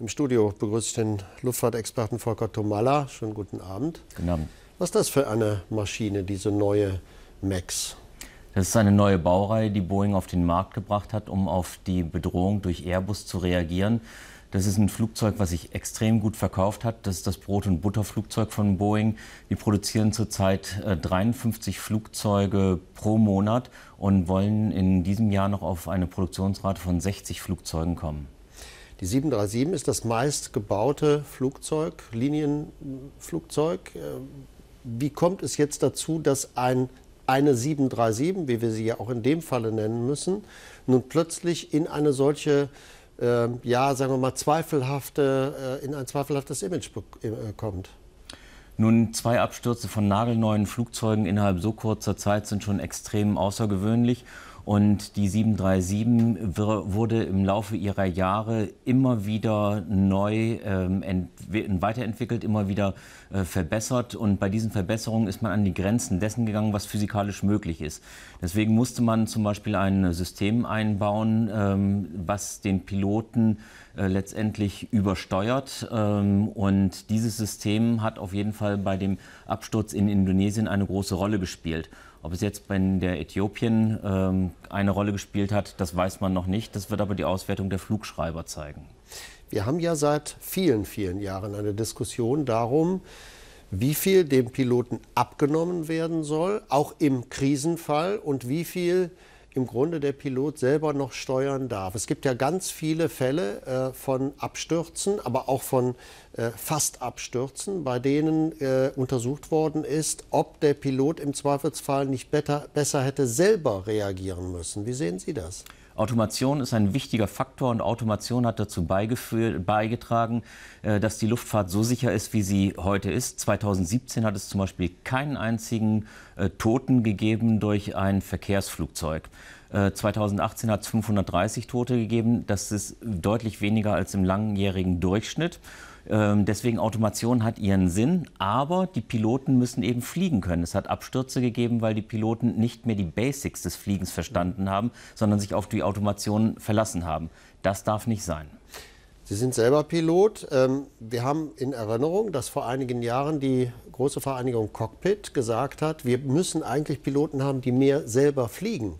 Im Studio begrüße ich den Luftfahrtexperten Volker Tomalla. Schönen guten Abend. Guten Abend. Was ist das für eine Maschine, diese neue MAX? Das ist eine neue Baureihe, die Boeing auf den Markt gebracht hat, um auf die Bedrohung durch Airbus zu reagieren. Das ist ein Flugzeug, was sich extrem gut verkauft hat. Das ist das Brot- und Butterflugzeug von Boeing. Die produzieren zurzeit 53 äh, Flugzeuge pro Monat und wollen in diesem Jahr noch auf eine Produktionsrate von 60 Flugzeugen kommen. Die 737 ist das meistgebaute Flugzeug, Linienflugzeug. Äh, wie kommt es jetzt dazu, dass ein, eine 737, wie wir sie ja auch in dem Falle nennen müssen, nun plötzlich in eine solche, äh, ja, sagen wir mal, zweifelhafte, äh, in ein zweifelhaftes Image äh, kommt? Nun, zwei Abstürze von nagelneuen Flugzeugen innerhalb so kurzer Zeit sind schon extrem außergewöhnlich. Und die 737 wurde im Laufe ihrer Jahre immer wieder neu ähm, weiterentwickelt, immer wieder äh, verbessert. Und bei diesen Verbesserungen ist man an die Grenzen dessen gegangen, was physikalisch möglich ist. Deswegen musste man zum Beispiel ein System einbauen, ähm, was den Piloten äh, letztendlich übersteuert. Ähm, und dieses System hat auf jeden Fall bei dem Absturz in Indonesien eine große Rolle gespielt. Ob es jetzt bei der Äthiopien ähm, eine Rolle gespielt hat, das weiß man noch nicht. Das wird aber die Auswertung der Flugschreiber zeigen. Wir haben ja seit vielen, vielen Jahren eine Diskussion darum, wie viel dem Piloten abgenommen werden soll, auch im Krisenfall, und wie viel im Grunde der Pilot selber noch steuern darf. Es gibt ja ganz viele Fälle äh, von Abstürzen, aber auch von äh, fast bei denen äh, untersucht worden ist, ob der Pilot im Zweifelsfall nicht better, besser hätte selber reagieren müssen. Wie sehen Sie das? Automation ist ein wichtiger Faktor und Automation hat dazu beigetragen, äh, dass die Luftfahrt so sicher ist, wie sie heute ist. 2017 hat es zum Beispiel keinen einzigen äh, Toten gegeben durch ein Verkehrsflugzeug. 2018 äh, hat es 530 Tote gegeben. Das ist deutlich weniger als im langjährigen Durchschnitt. Ähm, deswegen Automation hat ihren Sinn, aber die Piloten müssen eben fliegen können. Es hat Abstürze gegeben, weil die Piloten nicht mehr die Basics des Fliegens verstanden haben, sondern sich auf die Automation verlassen haben. Das darf nicht sein. Sie sind selber Pilot. Ähm, wir haben in Erinnerung, dass vor einigen Jahren die große Vereinigung Cockpit gesagt hat, wir müssen eigentlich Piloten haben, die mehr selber fliegen.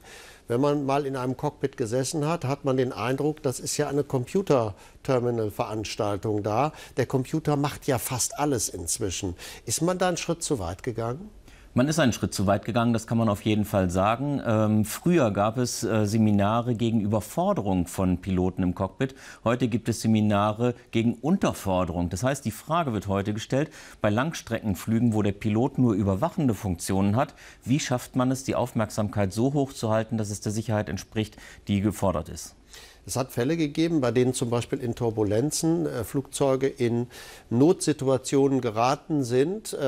Wenn man mal in einem Cockpit gesessen hat, hat man den Eindruck, das ist ja eine computer terminal veranstaltung da. Der Computer macht ja fast alles inzwischen. Ist man da einen Schritt zu weit gegangen? Man ist einen Schritt zu weit gegangen, das kann man auf jeden Fall sagen. Ähm, früher gab es äh, Seminare gegen Überforderung von Piloten im Cockpit. Heute gibt es Seminare gegen Unterforderung. Das heißt, die Frage wird heute gestellt, bei Langstreckenflügen, wo der Pilot nur überwachende Funktionen hat, wie schafft man es, die Aufmerksamkeit so hoch zu halten, dass es der Sicherheit entspricht, die gefordert ist? Es hat Fälle gegeben, bei denen zum Beispiel in Turbulenzen äh, Flugzeuge in Notsituationen geraten sind. Äh,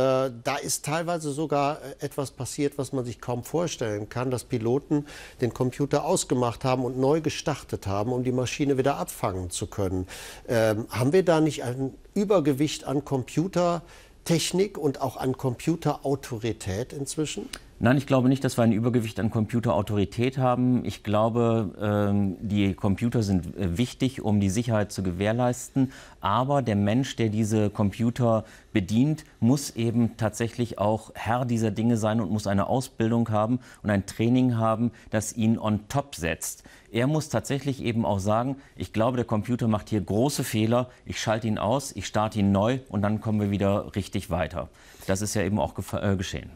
da ist teilweise sogar äh, etwas passiert, was man sich kaum vorstellen kann, dass Piloten den Computer ausgemacht haben und neu gestartet haben, um die Maschine wieder abfangen zu können. Ähm, haben wir da nicht ein Übergewicht an Computertechnik und auch an Computerautorität inzwischen? Nein, ich glaube nicht, dass wir ein Übergewicht an Computerautorität haben. Ich glaube, ähm, die Computer sind äh, wichtig, um die Sicherheit zu gewährleisten. Aber der Mensch, der diese Computer bedient, muss eben tatsächlich auch Herr dieser Dinge sein und muss eine Ausbildung haben und ein Training haben, das ihn on top setzt. Er muss tatsächlich eben auch sagen, ich glaube, der Computer macht hier große Fehler, ich schalte ihn aus, ich starte ihn neu und dann kommen wir wieder richtig weiter. Das ist ja eben auch äh, geschehen.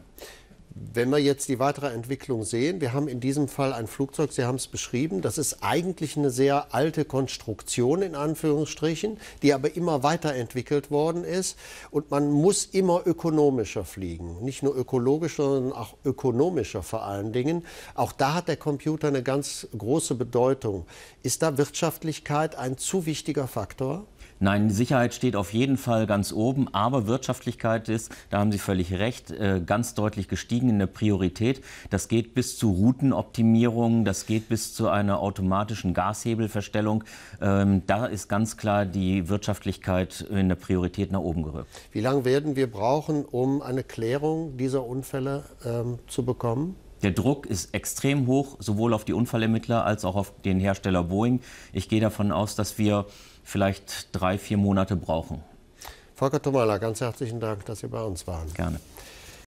Wenn wir jetzt die weitere Entwicklung sehen, wir haben in diesem Fall ein Flugzeug, Sie haben es beschrieben, das ist eigentlich eine sehr alte Konstruktion in Anführungsstrichen, die aber immer weiterentwickelt worden ist und man muss immer ökonomischer fliegen, nicht nur ökologischer, sondern auch ökonomischer vor allen Dingen. Auch da hat der Computer eine ganz große Bedeutung. Ist da Wirtschaftlichkeit ein zu wichtiger Faktor? Nein, Sicherheit steht auf jeden Fall ganz oben, aber Wirtschaftlichkeit ist, da haben Sie völlig recht, äh, ganz deutlich gestiegen in der Priorität. Das geht bis zu Routenoptimierung, das geht bis zu einer automatischen Gashebelverstellung. Ähm, da ist ganz klar die Wirtschaftlichkeit in der Priorität nach oben gerückt. Wie lange werden wir brauchen, um eine Klärung dieser Unfälle ähm, zu bekommen? Der Druck ist extrem hoch, sowohl auf die Unfallermittler als auch auf den Hersteller Boeing. Ich gehe davon aus, dass wir vielleicht drei, vier Monate brauchen. Volker Tomala, ganz herzlichen Dank, dass Sie bei uns waren. Gerne.